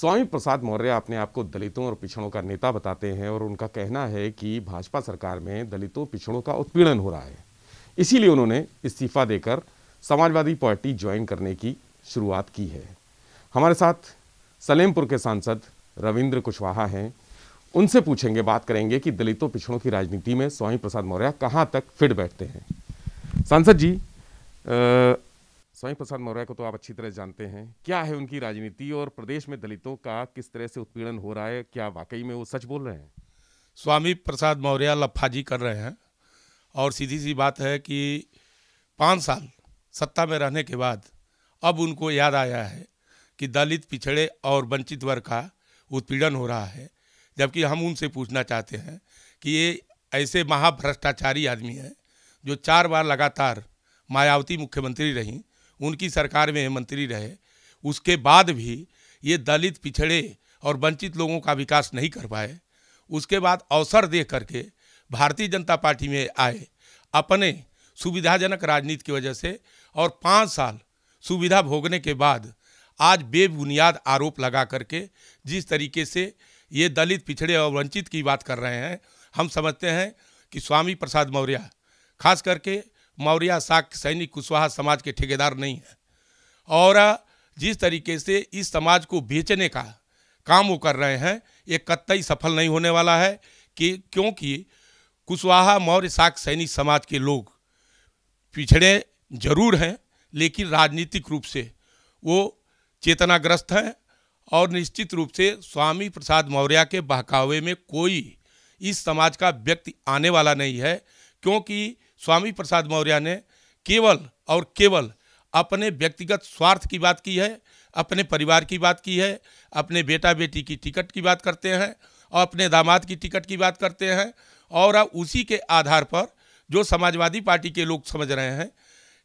स्वामी प्रसाद मौर्य अपने आप को दलितों और पिछड़ों का नेता बताते हैं और उनका कहना है कि भाजपा सरकार में दलितों पिछड़ों का उत्पीड़न हो रहा है इसीलिए उन्होंने इस्तीफा देकर समाजवादी पार्टी ज्वाइन करने की शुरुआत की है हमारे साथ सलेमपुर के सांसद रविंद्र कुशवाहा हैं उनसे पूछेंगे बात करेंगे कि दलितों पिछड़ों की राजनीति में स्वामी प्रसाद मौर्य कहाँ तक फिट बैठते हैं सांसद जी आ, स्वामी प्रसाद मौर्य को तो आप अच्छी तरह जानते हैं क्या है उनकी राजनीति और प्रदेश में दलितों का किस तरह से उत्पीड़न हो रहा है क्या वाकई में वो सच बोल रहे हैं स्वामी प्रसाद मौर्य लफाजी कर रहे हैं और सीधी सी बात है कि पाँच साल सत्ता में रहने के बाद अब उनको याद आया है कि दलित पिछड़े और वंचित वर्ग का उत्पीड़न हो रहा है जबकि हम उनसे पूछना चाहते हैं कि ये ऐसे महाभ्रष्टाचारी आदमी हैं जो चार बार लगातार मायावती मुख्यमंत्री रहीं उनकी सरकार में मंत्री रहे उसके बाद भी ये दलित पिछड़े और वंचित लोगों का विकास नहीं कर पाए उसके बाद अवसर दे करके भारतीय जनता पार्टी में आए अपने सुविधाजनक राजनीति की वजह से और पाँच साल सुविधा भोगने के बाद आज बेबुनियाद आरोप लगा करके जिस तरीके से ये दलित पिछड़े और वंचित की बात कर रहे हैं हम समझते हैं कि स्वामी प्रसाद मौर्य खास करके मौर्य शाक सैनिक कुशवाहा समाज के ठेकेदार नहीं हैं और जिस तरीके से इस समाज को बेचने का काम वो कर रहे हैं ये कतई सफल नहीं होने वाला है कि क्योंकि कुशवाहा मौर्य शाक सैनिक समाज के लोग पिछड़े जरूर हैं लेकिन राजनीतिक रूप से वो चेतनाग्रस्त हैं और निश्चित रूप से स्वामी प्रसाद मौर्य के बहकावे में कोई इस समाज का व्यक्ति आने वाला नहीं है क्योंकि स्वामी प्रसाद मौर्य ने केवल और केवल अपने व्यक्तिगत स्वार्थ की बात की है अपने परिवार की बात की है अपने बेटा बेटी की टिकट की बात करते हैं और अपने दामाद की टिकट की बात करते हैं और अब उसी के आधार पर जो समाजवादी पार्टी के लोग समझ रहे हैं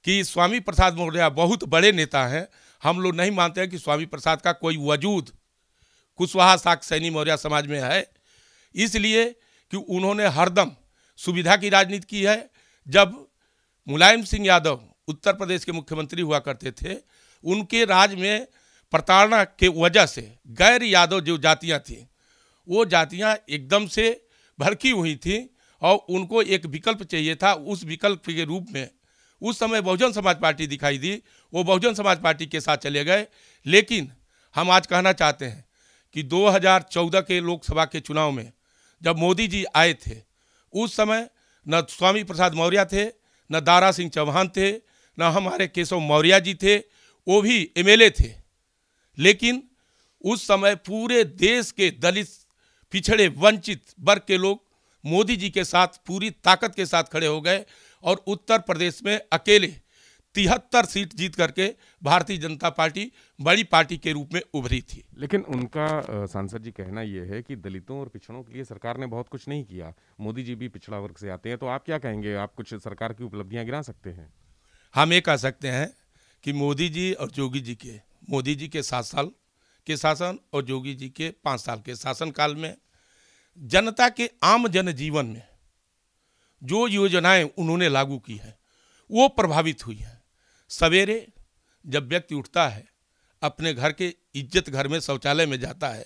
कि स्वामी प्रसाद मौर्य बहुत बड़े नेता हैं हम लोग नहीं मानते हैं कि स्वामी प्रसाद का कोई वजूद कुशवाहा साख सैनी मौर्य समाज में है इसलिए कि उन्होंने हरदम सुविधा की राजनीति की है जब मुलायम सिंह यादव उत्तर प्रदेश के मुख्यमंत्री हुआ करते थे उनके राज में प्रताड़ना के वजह से गैर यादव जो जातियाँ थीं वो जातियाँ एकदम से भड़की हुई थी और उनको एक विकल्प चाहिए था उस विकल्प के रूप में उस समय बहुजन समाज पार्टी दिखाई दी वो बहुजन समाज पार्टी के साथ चले गए लेकिन हम आज कहना चाहते हैं कि 2014 के लोकसभा के चुनाव में जब मोदी जी आए थे उस समय न स्वामी प्रसाद मौर्य थे न दारा सिंह चौहान थे न हमारे केशव मौर्य जी थे वो भी एमएलए थे लेकिन उस समय पूरे देश के दलित पिछड़े वंचित वर्ग के लोग मोदी जी के साथ पूरी ताकत के साथ खड़े हो गए और उत्तर प्रदेश में अकेले तिहत्तर सीट जीत करके भारतीय जनता पार्टी बड़ी पार्टी के रूप में उभरी थी लेकिन उनका सांसद जी कहना यह है कि दलितों और पिछड़ों के लिए सरकार ने बहुत कुछ नहीं किया मोदी जी भी पिछड़ा वर्ग से आते हैं तो आप क्या कहेंगे आप कुछ सरकार की उपलब्धियां गिरा सकते हैं हम ये कह सकते हैं कि मोदी जी और जोगी जी के मोदी जी के सात साल के शासन और जोगी जी के पाँच साल के शासनकाल में जनता के आम जनजीवन में जो योजनाएं उन्होंने लागू की है वो प्रभावित हुई है सवेरे जब व्यक्ति उठता है अपने घर के इज्जत घर में शौचालय में जाता है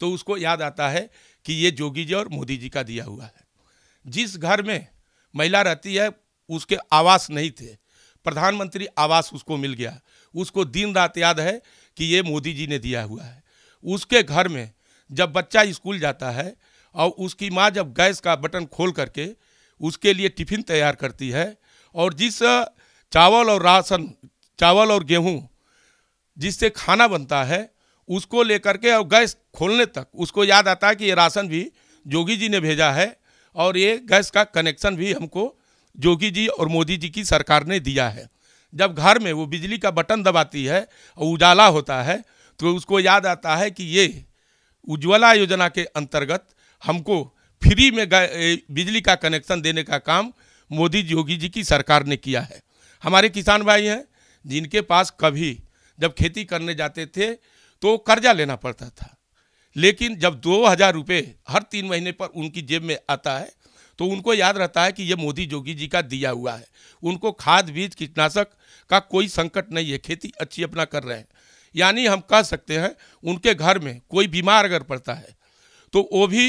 तो उसको याद आता है कि ये जोगी जी और मोदी जी का दिया हुआ है जिस घर में महिला रहती है उसके आवास नहीं थे प्रधानमंत्री आवास उसको मिल गया उसको दिन रात याद है कि ये मोदी जी ने दिया हुआ है उसके घर में जब बच्चा स्कूल जाता है और उसकी माँ जब गैस का बटन खोल करके उसके लिए टिफिन तैयार करती है और जिस चावल और राशन चावल और गेहूं जिससे खाना बनता है उसको लेकर के और गैस खोलने तक उसको याद आता है कि ये राशन भी जोगी जी ने भेजा है और ये गैस का कनेक्शन भी हमको जोगी जी और मोदी जी की सरकार ने दिया है जब घर में वो बिजली का बटन दबाती है और उजाला होता है तो उसको याद आता है कि ये उज्ज्वला योजना के अंतर्गत हमको फ्री में बिजली का कनेक्शन देने का काम मोदी योगी जी की सरकार ने किया है हमारे किसान भाई हैं जिनके पास कभी जब खेती करने जाते थे तो कर्जा लेना पड़ता था लेकिन जब दो हज़ार रुपये हर तीन महीने पर उनकी जेब में आता है तो उनको याद रहता है कि ये मोदी जोगी जी का दिया हुआ है उनको खाद बीज कीटनाशक का कोई संकट नहीं है खेती अच्छी अपना कर रहे हैं यानी हम कह सकते हैं उनके घर में कोई बीमार अगर पड़ता है तो वो भी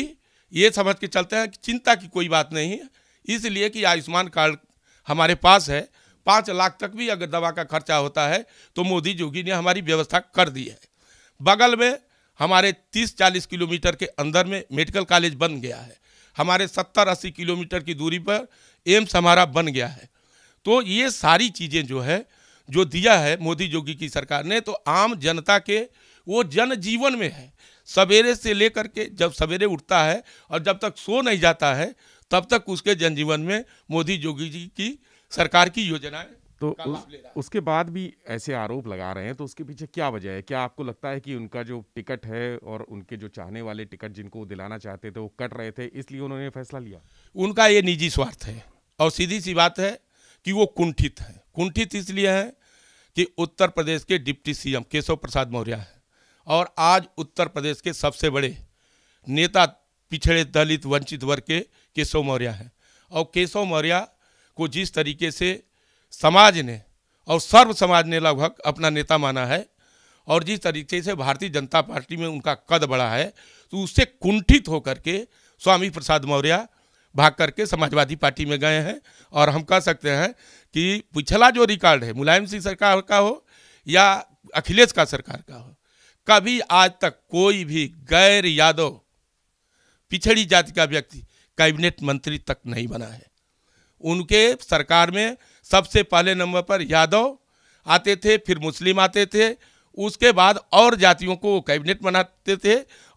ये समझ के चलते हैं कि चिंता की कोई बात नहीं है इसलिए कि आयुष्मान कार्ड हमारे पास है पाँच लाख तक भी अगर दवा का खर्चा होता है तो मोदी जोगी ने हमारी व्यवस्था कर दी है बगल में हमारे 30-40 किलोमीटर के अंदर में मेडिकल कॉलेज बन गया है हमारे 70-80 किलोमीटर की दूरी पर एम्स हमारा बन गया है तो ये सारी चीज़ें जो है जो दिया है मोदी जोगी की सरकार ने तो आम जनता के वो जन जीवन में है सवेरे से लेकर के जब सवेरे उठता है और जब तक सो नहीं जाता है तब तक उसके जनजीवन में मोदी जोगी जी की सरकार की योजनाएं तो उस, उसके बाद भी ऐसे आरोप लगा रहे हैं तो उसके पीछे क्या वजह है क्या आपको लगता है कि उनका जो टिकट है और उनके जो चाहने वाले टिकट जिनको दिलाना चाहते थे वो कट रहे थे इसलिए उन्होंने फैसला लिया उनका ये निजी स्वार्थ है और सीधी सी बात है कि वो कुंठित है कुंठित इसलिए है कि उत्तर प्रदेश के डिप्टी सीएम केशव प्रसाद मौर्य है और आज उत्तर प्रदेश के सबसे बड़े नेता पिछड़े दलित वंचित वर्ग के केशव मौर्य हैं और केशव मौर्य को जिस तरीके से समाज ने और सर्व समाज ने लगभग अपना नेता माना है और जिस तरीके से भारतीय जनता पार्टी में उनका कद बढ़ा है तो उससे कुंठित होकर के स्वामी प्रसाद मौर्य भाग करके समाजवादी पार्टी में गए हैं और हम कह सकते हैं कि पिछला जो रिकॉर्ड है मुलायम सिंह सरकार का हो या अखिलेश का सरकार का हो कभी आज तक कोई भी गैर यादव पिछड़ी जाति का व्यक्ति कैबिनेट मंत्री तक नहीं बना है उनके सरकार में सबसे पहले नंबर पर यादव आते थे फिर मुस्लिम आते थे उसके बाद और जातियों को कैबिनेट बनाते थे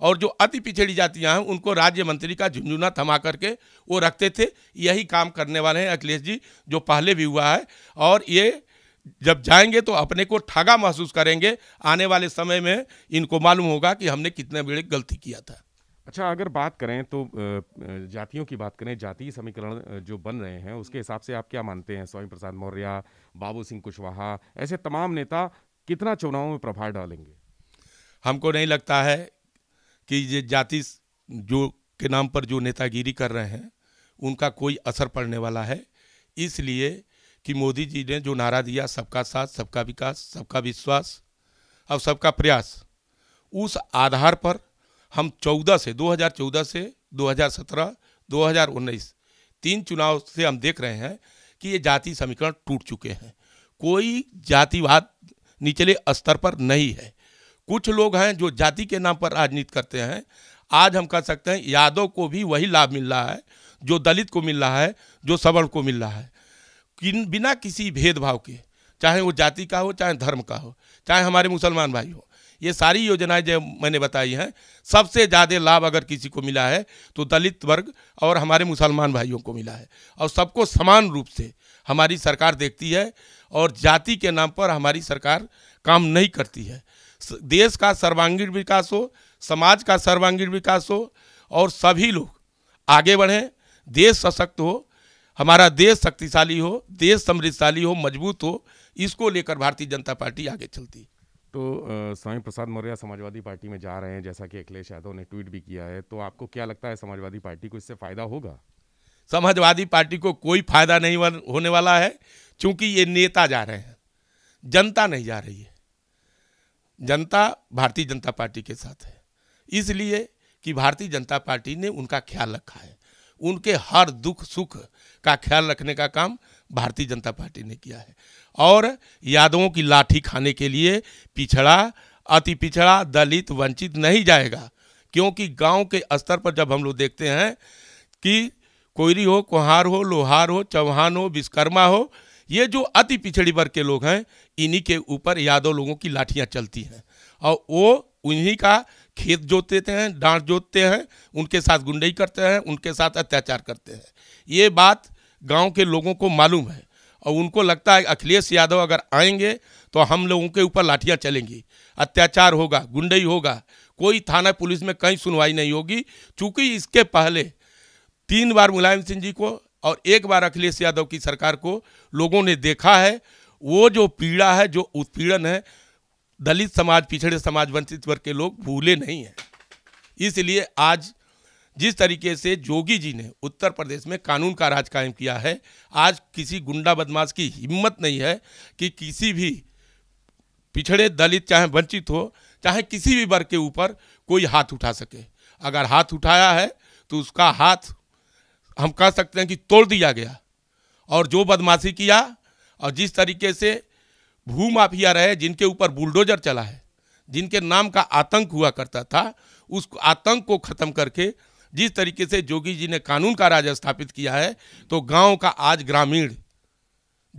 और जो अति पिछड़ी जातियां हैं उनको राज्य मंत्री का झुंझुना थमा करके वो रखते थे यही काम करने वाले हैं अखिलेश जी जो पहले भी हुआ है और ये जब जाएंगे तो अपने को ठगा महसूस करेंगे आने वाले समय में इनको मालूम होगा कि हमने कितने बड़े गलती किया था अच्छा अगर बात करें तो जातियों की बात करें जातीय समीकरण जो बन रहे हैं उसके हम्म। हिसाब से आप क्या मानते हैं स्वामी प्रसाद मौर्य बाबू सिंह कुशवाहा ऐसे तमाम नेता कितना चुनाव में प्रभाव डालेंगे हमको नहीं लगता है कि ये जाति जो के नाम पर जो नेतागिरी कर रहे हैं उनका कोई असर पड़ने वाला है इसलिए कि मोदी जी ने जो नारा दिया सबका साथ सबका विकास सबका विश्वास और सबका प्रयास उस आधार पर हम 14 से 2014 से 2017 2019 तीन चुनाव से हम देख रहे हैं कि ये जाति समीकरण टूट चुके हैं कोई जातिवाद निचले स्तर पर नहीं है कुछ लोग हैं जो जाति के नाम पर राजनीति करते हैं आज हम कह सकते हैं यादव को भी वही लाभ मिल रहा है जो दलित को मिल रहा है जो सवर्ण को मिल रहा है किन बिना किसी भेदभाव के चाहे वो जाति का हो चाहे धर्म का हो चाहे हमारे मुसलमान भाई हो ये सारी योजनाएं जो मैंने बताई हैं सबसे ज़्यादा लाभ अगर किसी को मिला है तो दलित वर्ग और हमारे मुसलमान भाइयों को मिला है और सबको समान रूप से हमारी सरकार देखती है और जाति के नाम पर हमारी सरकार काम नहीं करती है देश का सर्वांगीण विकास हो समाज का सर्वांगीण विकास हो और सभी लोग आगे बढ़ें देश सशक्त हो हमारा देश शक्तिशाली हो देश समृद्धशाली हो मजबूत हो इसको लेकर भारतीय जनता पार्टी आगे चलती है तो स्वामी प्रसाद मौर्य समाजवादी पार्टी में जा रहे हैं जैसा कि अखिलेश यादव ने ट्वीट भी किया है तो आपको क्या लगता है समाजवादी पार्टी को इससे फ़ायदा होगा समाजवादी पार्टी को कोई फायदा नहीं होने वाला है क्योंकि ये नेता जा रहे हैं जनता नहीं जा रही है जनता भारतीय जनता पार्टी के साथ है इसलिए कि भारतीय जनता पार्टी ने उनका ख्याल रखा है उनके हर दुख सुख का ख्याल रखने का काम भारतीय जनता पार्टी ने किया है और यादवों की लाठी खाने के लिए पिछड़ा अति पिछड़ा दलित वंचित नहीं जाएगा क्योंकि गांव के स्तर पर जब हम लोग देखते हैं कि कोयरी हो कुहार हो लोहार हो चौहान हो विश्वकर्मा हो ये जो अति पिछड़ी वर्ग के लोग हैं इन्हीं के ऊपर यादव लोगों की लाठियाँ चलती हैं और वो उन्हीं का खेत जोत देते हैं डांट जोतते हैं उनके साथ गुंडई करते हैं उनके साथ अत्याचार करते हैं ये बात गांव के लोगों को मालूम है और उनको लगता है अखिलेश यादव अगर आएंगे तो हम लोगों के ऊपर लाठियाँ चलेंगी अत्याचार होगा गुंडई होगा कोई थाना पुलिस में कहीं सुनवाई नहीं होगी चूँकि इसके पहले तीन बार मुलायम सिंह जी को और एक बार अखिलेश यादव की सरकार को लोगों ने देखा है वो जो पीड़ा है जो उत्पीड़न है दलित समाज पिछड़े समाज वंचित वर्ग के लोग भूले नहीं हैं इसलिए आज जिस तरीके से जोगी जी ने उत्तर प्रदेश में कानून का राज कायम किया है आज किसी गुंडा बदमाश की हिम्मत नहीं है कि किसी भी पिछड़े दलित चाहे वंचित हो चाहे किसी भी वर्ग के ऊपर कोई हाथ उठा सके अगर हाथ उठाया है तो उसका हाथ हम कह सकते हैं कि तोड़ दिया गया और जो बदमाशी किया और जिस तरीके से भू माफिया रहे जिनके ऊपर बुलडोजर चला है जिनके नाम का आतंक हुआ करता था उस आतंक को ख़त्म करके जिस तरीके से जोगी जी ने कानून का राज स्थापित किया है तो गांव का आज ग्रामीण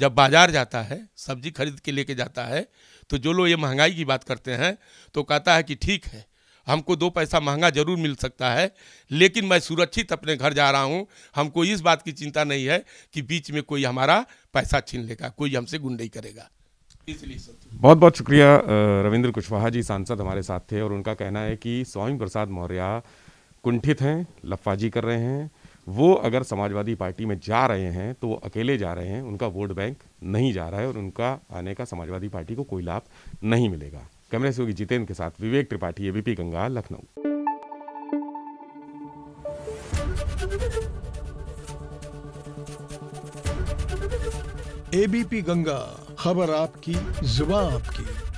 जब बाजार जाता है सब्जी खरीद के लेके जाता है तो जो लोग ये महंगाई की बात करते हैं तो कहता है कि ठीक है हमको दो पैसा महंगा जरूर मिल सकता है लेकिन मैं सुरक्षित अपने घर जा रहा हूँ हमको इस बात की चिंता नहीं है कि बीच में कोई हमारा पैसा छीन लेगा कोई हमसे गुंडई करेगा इसलिए बहुत बहुत शुक्रिया रविंद्र कुशवाहा जी सांसद हमारे साथ थे और उनका कहना है कि स्वामी प्रसाद मौर्य कुंठित हैं लफाजी कर रहे हैं वो अगर समाजवादी पार्टी में जा रहे हैं तो वो अकेले जा रहे हैं उनका वोट बैंक नहीं जा रहा है और उनका आने का समाजवादी पार्टी को कोई लाभ नहीं मिलेगा कैमरे सहयोगी जितेंद्र के साथ विवेक त्रिपाठी एबीपी गंगा लखनऊ एबीपी गंगा खबर आपकी जुबा आपकी